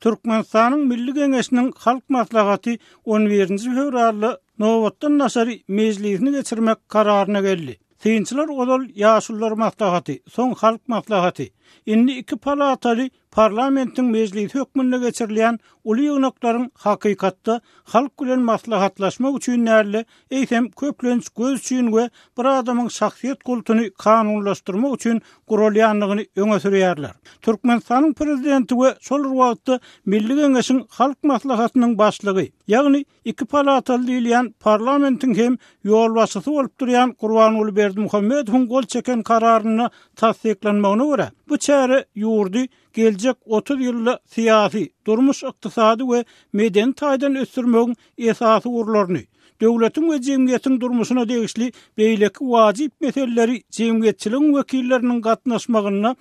Türkmenistanın Milli Gengesinin Halk Matlagati 11. fevrarlı Novotun Nasari mezliyini geçirmek kararına geldi. Sinçiler odol yaşullar matlagati, son halk matlagati. Indi iki palatali parlamentin mezliyeti hükmünde geçirilen uli yığınakların hakikatta halk gülen masla hatlaşmak için nerli eytem köklenç göz için ve bir adamın saksiyet kultunu kanunlaştırmak için kuralyanlığını öne sürüyerler. Türkmenistan'ın prezidenti ve sol ruvalıda milli gengesin halk masla hatının başlığı yani iki palatali parlamentin hem yol vasıtı olup duruyan kurvanoğlu berdi muhammed muhammedi gol muhammedi muhammedi muhammedi çäre ýurdy geljek 30 ýylly siýasy, durmuş ykdysady we meden taýdan ösdürmegi esasy urlaryny Döwletim we jemgyýetim durmuşyna degişli beýleki wajyp meselleri jemgyýetçiligiň wekilleriniň gatnaşmagyna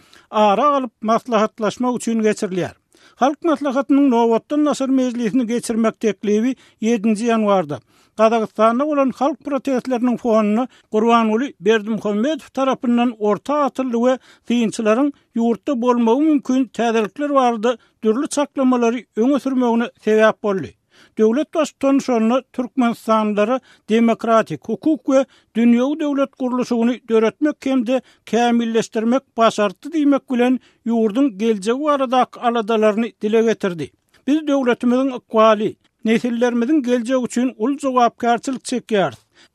ara alyp maslahatlaşmak üçin geçirilýär. Halk maslahatynyň Nowatdan Nasyr mejlisini geçirmek teklibi 7-nji ýanwarda Gadagystanda bolan halk protestleriniň fonuny Gurban uly Berdim Hammedow tarapyndan orta atyldy we tiňçilärin ýurtda bolmagy mümkin täzelikler bardy, dürli çaklamalary öňe sürmegine sebäp boldy. Döwlet dostun şonu Türkmenistanlary demokratik hukuk we dünýä döwlet guruluşyny döretmek hemde kämilleşdirmek başardy diýmek bilen ýurdun geljegi aradak aladalaryny dile getirdi. Biz döwletimiziň ikwali nesillerimiziň geljegi üçin ul jogapkärçilik çekýär.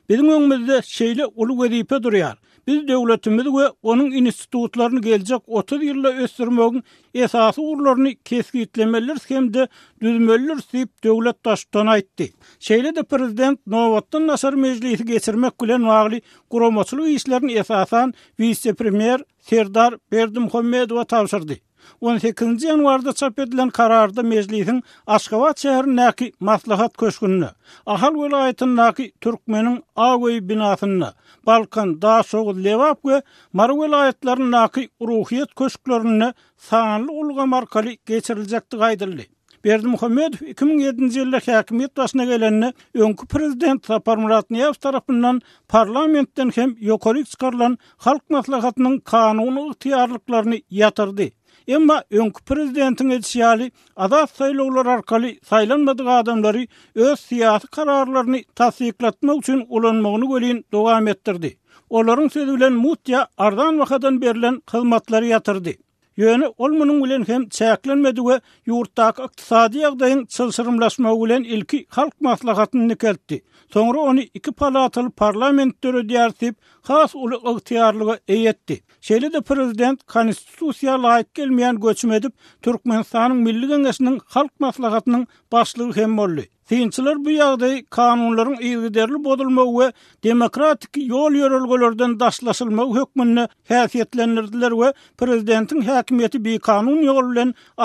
Biziň öňümizde şeýle ul wezipe durýar. biz döwletimiz we onuň institutlaryny geljek 30 ýylda ösdürmegiň esasy urlaryny keskitlemeler hemde düzmeler diýip döwlet daşdan aýtdy. Şeýle de prezident Nowatdan Nasar Mejlisi geçirmek bilen wagly guramaçlyk işleriniň esasan vice premier Serdar Berdimhammedow tapşyrdy. 18-nji ýanwarda çap edilen kararda mezlihiň Aşgabat şäherini näki maslahat köşgünini, Ahal welaýatyndaky näki türkmeniň agoy binasyny, Balkan da soğu lewap we Marwa welaýatlarynyň näki ruhiýet köşklerini sanly ulga markaly geçiriljekdi gaýdyrly. Berdi Muhammedow 2007-nji ýylda häkimiýet başyna gelenini öňkü prezident Sapar Muratniýew tarapyndan parlamentden hem ýokaryk çykarylan halk maslahatynyň kanuny ýatyrdy. Emma öňkü prezidentiň etýali adat saýlawlar arkaly saýlanmadyk adamlary öz siýasy kararlaryny tassyklatmak üçin ulanmagyny gölin dowam etdirdi. Olaryň sözü bilen mutya ardan wagtdan berilen hyzmatlary ýatyrdy. Yöne olmunun ulen hem çäklenmedi we ýurtdaky ykdysady ýagdaýyň çylşyrmlaşma bilen ilki halk maslahatyny nikeltdi. Soňra ony iki palatalı parlament döredi ýartyp has uly ygtyýarlygy eýetdi. Şeýle de prezident konstitusiýa laýyk gelmeýän göçüm edip Türkmenistanyň Milli Geňeşiniň halk maslahatynyň başlygy hem boldy. Sinçiler bu yagda kanunların iyiderli bodulma we demokratik yol yorulgolardan daslasılma hükmünü häsiýetlendirdiler we prezidentin ha kimeti bir kanun ýol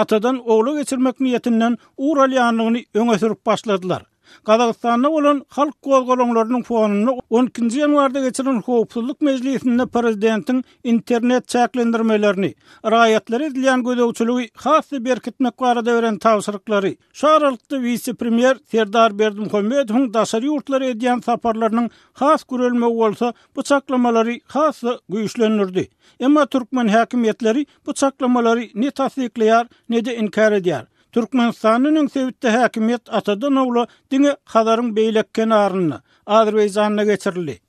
atadan oğlu getirmek niýetinden Ural ýanyny öňe sürip Qazaqstanda olan halk gozgolonglarynyň fonuny 12-nji ýanwarda geçiren howpsuzlyk mejlisinde prezidentiň internet çäklendirmelerini, raýatlary edilen gödäwçiligi hasy berkitmek barada beren tawsyrlyklary. Şaralykda wisi premier Serdar Berdimhamedow hun daşary ýurtlara edýän saparlarynyň has görülme bolsa, bu çaklamalary hasy güýçlenirdi. Emma türkmen häkimetleri bu çaklamalary ne tasdiklýär, ne de inkar edýär. Türkmenistanyň öňsewitde häkimet atadan oglu diňe Hazaryň beýlek kenarynyna Azerbaýjanyna geçirildi.